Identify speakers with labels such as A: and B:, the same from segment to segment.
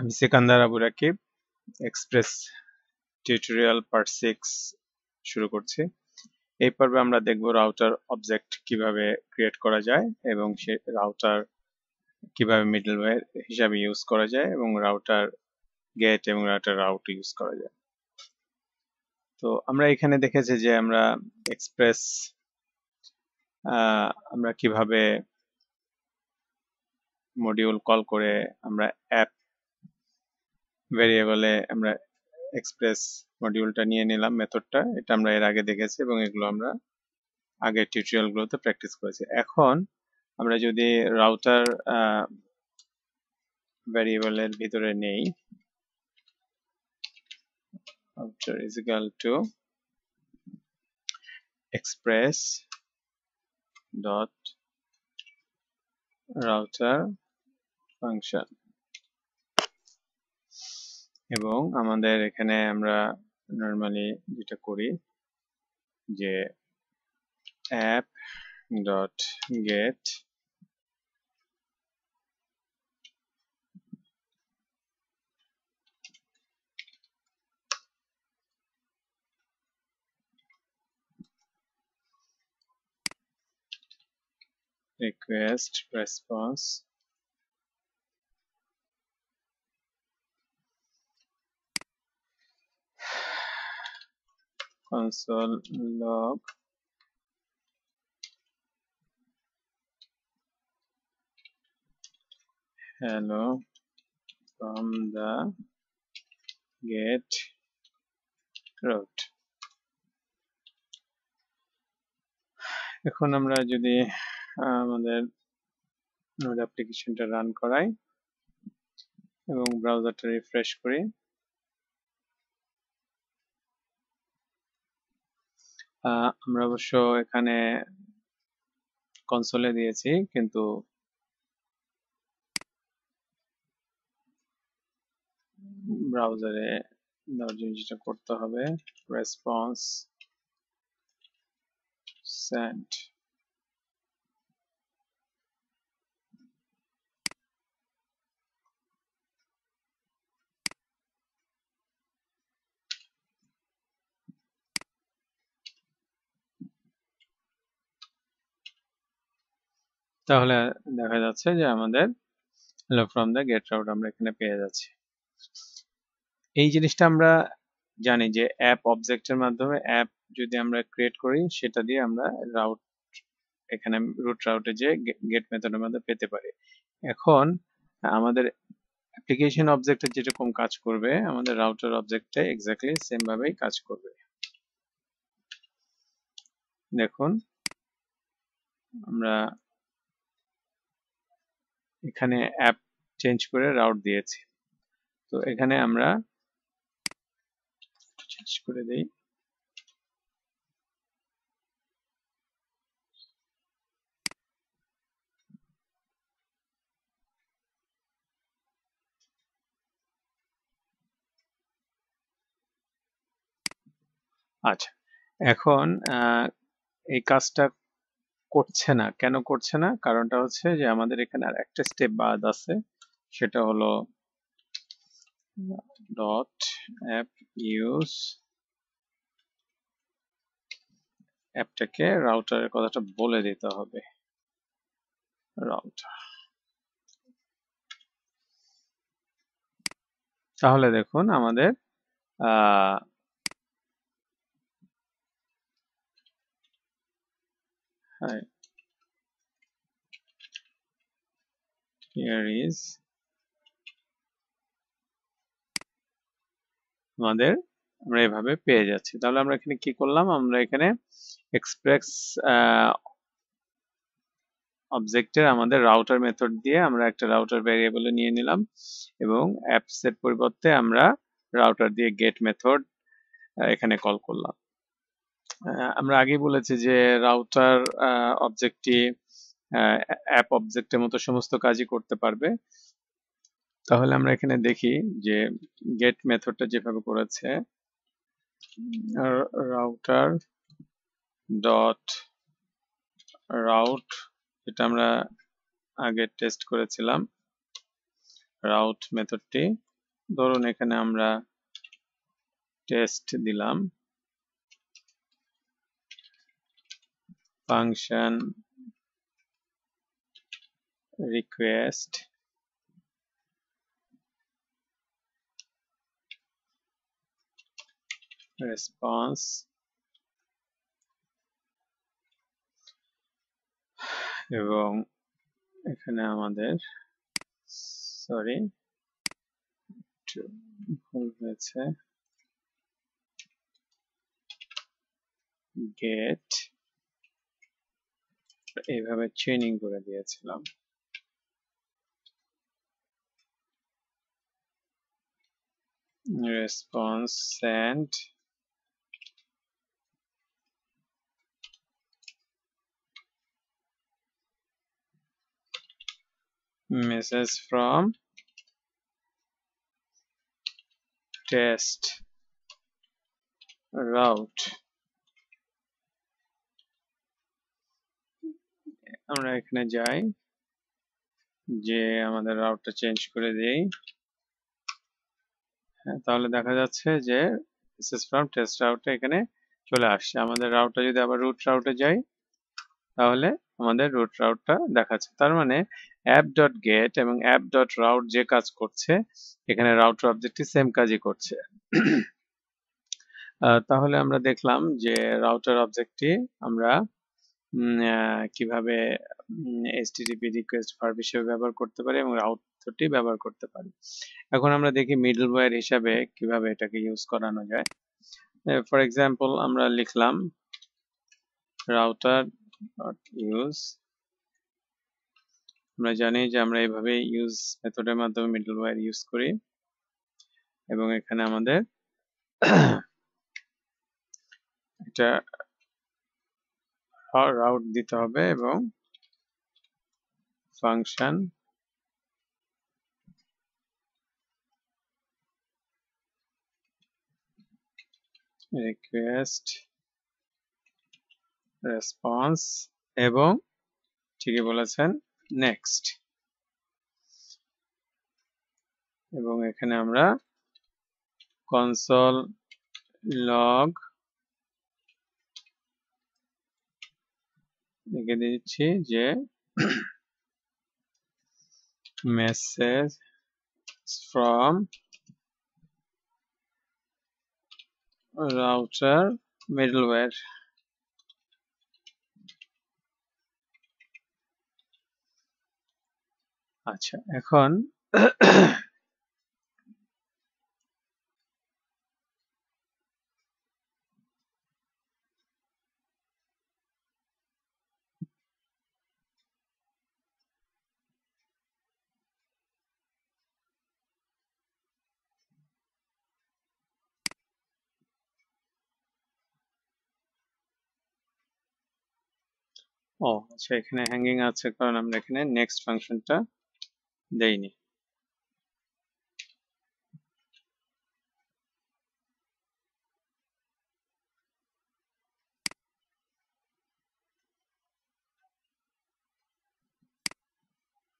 A: আমি Sekandar Abu Rakib express tutorial part six শুরু করছি এই পর্বে আমরা দেখব রাউটার অবজেক্ট কিভাবে ক্রিয়েট করা যায় এবং সে রাউটার কিভাবে মিডলওয়্যার হিসাবে ইউজ করা যায় এবং রাউটার গেট এবং রাউটার রাউট ইউজ করা যায় তো আমরা এখানে দেখেছি যে আমরা এক্সপ্রেস আমরা কিভাবে মডিউল কল করে আমরা অ্যাপ ভেরিয়েবলে আমরা এক্সপ্রেস মডিউলটা নিয়ে নিলাম মেথডটা এটা আমরা এর আগে দেখেছি এবং এগুলো আমরা আগে টিউটোরিয়ালগুলোতে প্র্যাকটিস করেছি এখন আমরা যদি রাউটার ভেরিয়েবলের ভিতরে নেই router is to express dot router function এবং আমাদের এখানে আমরা নর্মালি যেটা করি যে app dot get request response console log hello from the get root এখন আমরা যদি আমাদের নোড অ্যাপ্লিকেশনটা রান করাই এবং ব্রাউজারটা রিফ্রেশ করি আমরা অবশ্য এখানে কনসোলে দিয়েছি কিন্তু ব্রাউজারে যেটা করতে হবে রেসপন্স সেন্ট তাহলে দেখা যাচ্ছে যে আমাদের hello from the get route আমরা এখানে পেয়ে যাচ্ছি এই জিনিসটা আমরা জানি যে অ্যাপ অবজেক্টের মাধ্যমে অ্যাপ যদি আমরা ক্রিয়েট করি সেটা দিয়ে আমরা রাউট এখানে রুট রাউটে যে গেট মেথডের মধ্যে পেতে পারি এখন আমাদের অ্যাপ্লিকেশন অবজেক্টে যেরকম কাজ করবে আমাদের রাউটার অবজেক্টে এক্স্যাক্টলি সেম ভাবেই কাজ করবে দেখুন আমরা এখানে অ্যাপ চেঞ্জ করে রাউট দিয়েছি তো এখানে আমরা চেঞ্জ করে দেই আচ্ছা এখন এই কাজটা করছে না কেন করছে না কারণটা হচ্ছে যে আমাদের এখানে আর একটা স্টেপ বাদ আছে সেটা হলো ডট অ্যাপ ইউজ অ্যাপটাকে রাউটারের কথাটা বলে দিতে হবে রাউটার তাহলে দেখুন আমাদের hi here is আমাদের আমরা এভাবে পেয়ে যাচ্ছি তাহলে আমরা এখানে কি করলাম আমরা এখানে এক্সপ্রেস অবজেক্টের আমাদের রাউটার মেথড দিয়ে আমরা একটা রাউটার ভেরিয়েবলে নিয়ে নিলাম এবং অ্যাপসের পরিবর্তে আমরা রাউটার দিয়ে গেট মেথড এখানে কল করলাম আমরা আগে বলেছি যে রাউটার অবজেক্টটি অ্যাপ অবজেক্টের মতো সমস্ত কাজই করতে পারবে তাহলে আমরা এখানে দেখি যে গেট মেথডটা যেভাবে করেছে রাউটার ডট রাউট এটা আমরা আগে টেস্ট করেছিলাম রাউট মেথডটি ধরুন এখানে আমরা টেস্ট দিলাম function request response এবং এখানে আমাদের সরি ভুল হয়েছে গেট এইভাবে চেনিং করে দিয়েছিলাম response send message from test route আমরা এখানে যাই যে আমাদের রাউটটা চেঞ্জ করে দেই হ্যাঁ, তাহলে দেখা যাচ্ছে যে ফ্রম টেস্ট রাউটটা এখানে চলে আসছে আমাদের রাউটটা যদি আবার রুট রাউটে যাই তাহলে আমাদের রুট রাউটটা দেখাচ্ছে তার মানে অ্যাপ ডট গেট এবং অ্যাপ ডট রাউট যে কাজ করছে এখানে রাউট অবজেক্টটি সেম কাজই করছে তাহলে আমরা দেখলাম যে রাউটার অবজেক্টটি আমরা কিভাবে এসটিডিপি রিকোয়েস্ট ভার্ব হিসেবে ব্যবহার করতে পারি এবং আউটপুটটি ব্যবহার করতে পারি এখন আমরা দেখি মিডলওয়্যার হিসাবে কিভাবে এটাকে ইউজ করানো যায় ফর এক্সাম্পল আমরা লিখলাম রাউটার ডট ইউজ আমরা জানি যে আমরা এইভাবে ইউজ মেথডের মাধ্যমে মিডলওয়্যার ইউজ করি এবং এখানে আমাদের এটা রাউট দিতে হবে এবং ফাংশন রিকোয়েস্ট রেসপন্স এবং ঠিকই বলেছেন নেক্সট এবং এখানে আমরা কনসোল লগ লিখে দিচ্ছি যে মেসেজ ফ্রম রাউটার মিডলওয়্যার আচ্ছা এখন ও আচ্ছা এখানে হ্যাঙ্গিং আছে কারণ আমরা এখানে নেক্সট ফাংশনটা দেইনি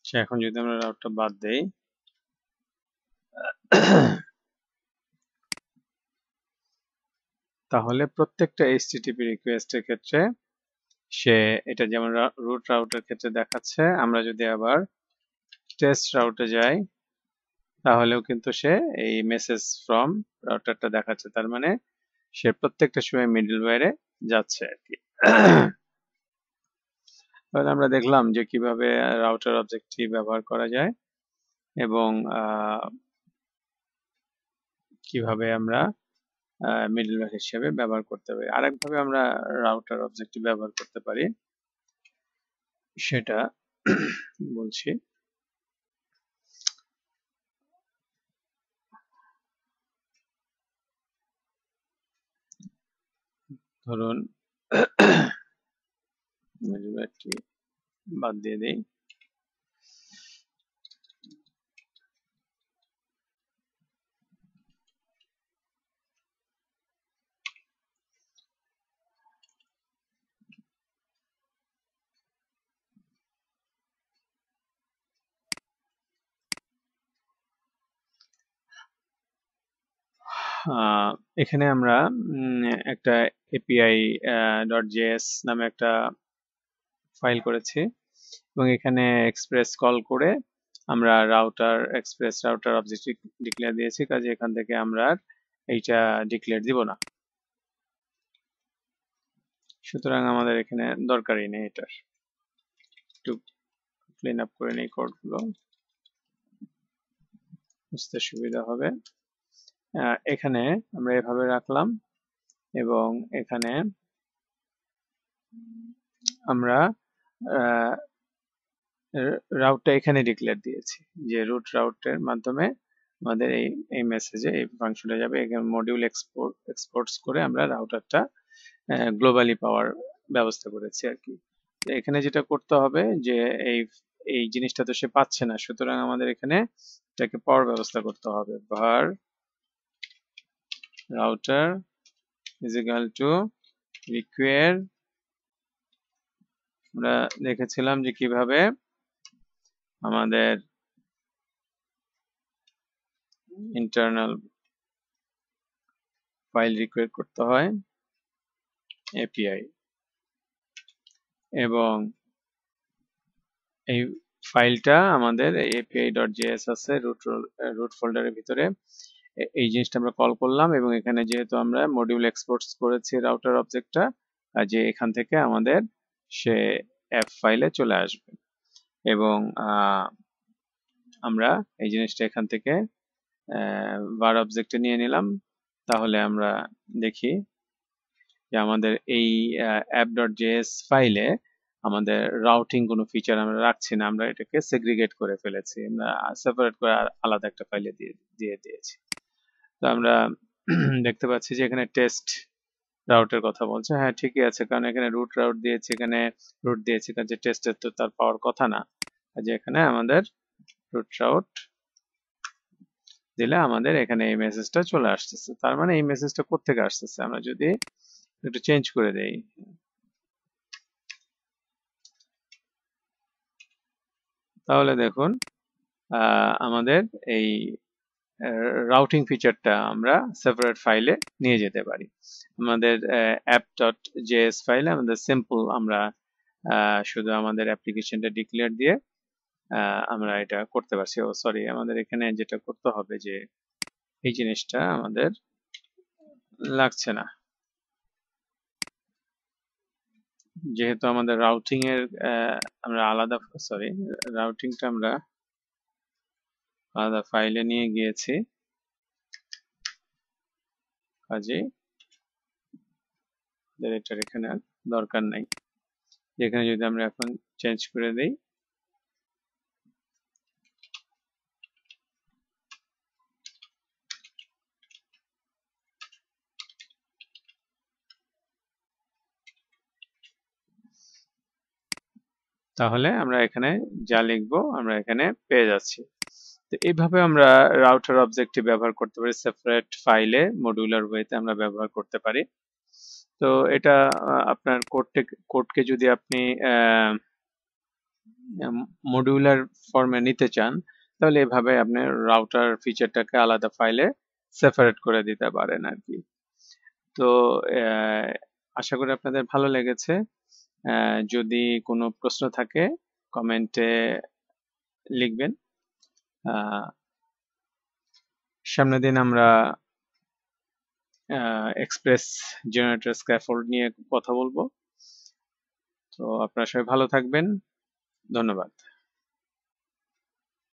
A: আচ্ছা, এখন যদি আমরা রাউটটা বাদ দেই তাহলে প্রত্যেকটা এইচটিটিপি রিকোয়েস্টের ক্ষেত্রে সে এটা যেমন রুট রাউটের ক্ষেত্রে দেখাচ্ছে আমরা যদি আবার টেস্ট রাউটে যাই তাহলেও কিন্তু সে এই মেসেজ ফ্রম রাউটারটা দেখাচ্ছে তার মানে সে প্রত্যেকটা সময় মিডল ওয়ারে যাচ্ছে আর কি তাহলে আমরা দেখলাম যে কিভাবে রাউটার অবজেক্টটি ব্যবহার করা যায় এবং কিভাবে আমরা মিডলওয়্যার হিসেবে ব্যবহার করতে পারি আরেকভাবে আমরা রাউটার অবজেক্ট ব্যবহার করতে পারি সেটা বলছি ধরুন বাদ দিয়ে দিই এখানে আমরা একটা এপিআই ডট জেএস নামে একটা ফাইল করেছি এবং এখানে এক্সপ্রেস কল করে আমরা router express router object declare দিয়েছি কাজে এখান থেকে আমরা এইটা ডিক্লেয়ার দিব না সুতরাং আমাদের এখানে দরকারই নেই এটার একটু ক্লিন আপ করে নিই কোডগুলো বুঝতে সুবিধা হবে এখানে আমরা এভাবে রাখলাম এবং এখানে আমরা রাউটটা এখানে ডিক্লেয়ার দিয়েছি যে রুট রাউটের মাধ্যমে আমাদের এই এই মেসেজে এই ফাংশনটা যাবে এখানে মডিউল এক্সপোর্ট এক্সপোর্টস করে আমরা রাউটারটা গ্লোবালি পাওয়ার ব্যবস্থা করেছি আর কি এখানে যেটা করতে হবে যে এই এই জিনিসটা তো সে পাচ্ছে না সুতরাং আমাদের এখানে এটাকে পাওয়ার ব্যবস্থা করতে হবে ভার router is equal to require আমরা দেখেছিলাম যে কিভাবে আমাদের ইন্টারনাল ফাইল রিকোয়ার করতে হয় এপিআই এবং এই ফাইলটা আমাদের এপিআই ডট জিএস আছে রুট রুট ফোল্ডারের ভিতরে এই জিনিসটা আমরা কল করলাম এবং এখানে যেহেতু আমরা মডিউল এক্সপোর্টস করেছি রাউটার অবজেক্টটা যে এখান থেকে আমাদের সে অ্যাপ ফাইলে চলে আসবে এবং আমরা এই জিনিসটা এখান থেকে বার অবজেক্টে নিয়ে নিলাম তাহলে আমরা দেখি যে আমাদের এই অ্যাপ ডট জেএস ফাইলে আমাদের রাউটিং কোনো ফিচার আমরা রাখছি না আমরা এটাকে সেগ্রিগেট করে ফেলেছি আমরা সেপারেট করে আলাদা একটা ফাইলে দিয়ে দিয়ে দিয়েছি তো আমরা দেখতে পাচ্ছি যে এখানে টেস্ট রাউটের কথা বলছে হ্যাঁ ঠিকই আছে কারণ এখানে রুট রাউট দিয়েছে এখানে রুট দিয়েছে কারণ যে টেস্টের তো তার পাওয়ার কথা না যে এখানে আমাদের রুট রাউট দিলে আমাদের এখানে এই মেসেজটা চলে আসতেছে তার মানে এই মেসেজটা কোথেকে আসতেছে আমরা যদি একটু চেঞ্জ করে দেই তাহলে দেখুন আমাদের এই রাউটিং ফিচারটা আমরা সেপারেট ফাইলে নিয়ে যেতে পারি আমাদের অ্যাপ ডট জেএস ফাইলে আমাদের সিম্পল আমরা শুধু আমাদের অ্যাপ্লিকেশনটা ডিক্লেয়ার দিয়ে আমরা এটা করতে পারছি ও সরি আমাদের এখানে যেটা করতে হবে যে এই জিনিসটা আমাদের লাগছে না যেহেতু আমাদের রাউটিং এর আমরা আলাদা সরি রাউটিংটা আমরা আলাদা ফাইলে নিয়ে গিয়েছি কাজে এটার এখানে দরকার নাই যেখানে যদি আমরা এখন চেঞ্জ করে দেই তাহলে আমরা এখানে যা লিখবো আমরা এখানে পেয়ে যাচ্ছি তো এইভাবে আমরা রাউটার অবজেক্টটি ব্যবহার করতে পারি সেপারেট ফাইলে মডিউলার ওয়েতে আমরা ব্যবহার করতে পারি তো এটা আপনার কোডটে কোডকে যদি আপনি মডিউলার ফর্মে নিতে চান তাহলে এভাবে আপনি রাউটার ফিচারটাকে আলাদা ফাইলে সেপারেট করে দিতে পারেন আর কি তো আশা করি আপনাদের ভালো লেগেছে যদি কোনো প্রশ্ন থাকে কমেন্টে লিখবেন সামনের দিন আমরা এক্সপ্রেস জেনারেটর স্ক্যাফোল্ড নিয়ে কথা বলবো তো আপনারা সবাই ভালো থাকবেন ধন্যবাদ